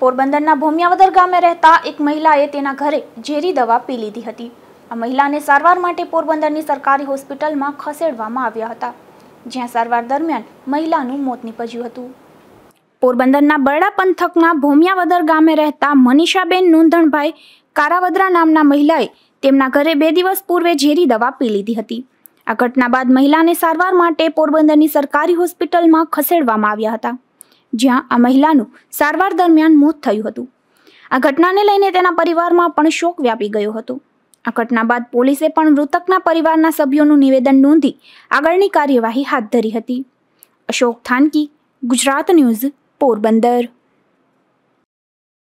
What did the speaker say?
પોરબંદરના ભોમિયાવદર ગામે રહેતા એક મહિલાએ તેના ઘરે ઝેરી દવા પી લીધી હતી આ મહિલાને સારવાર માટે પોરબંદરની સરકારી હોસ્પિટલમાં ખસેડવામાં આવ્યા હતા જ્યાં સારવાર દરમિયાન મહિલાનું મોત નીપજ્યું હતું પોરબંદરના બરડા પંથકના ભોમિયાવદર ગામે રહેતા મનીષાબેન નુંધણભાઈ કારાવદરા નામના મહિલાએ તેમના ઘરે બે દિવસ પૂર્વે ઝેરી દવા પી લીધી હતી આ ઘટના બાદ મહિલાને સારવાર માટે પોરબંદરની સરકારી હોસ્પિટલમાં ખસેડવામાં આવ્યા હતા જ્યાં આ મહિલાનું સારવાર દરમિયાન મોત થયું હતું આ ઘટનાને લઈને તેના પરિવારમાં પણ શોક વ્યાપી ગયો હતો આ ઘટના બાદ પોલીસે પણ મૃતકના પરિવારના સભ્યોનું નિવેદન નોંધી આગળની કાર્યવાહી હાથ ધરી હતી અશોક થાનકી ગુજરાત ન્યૂઝ પોરબંદર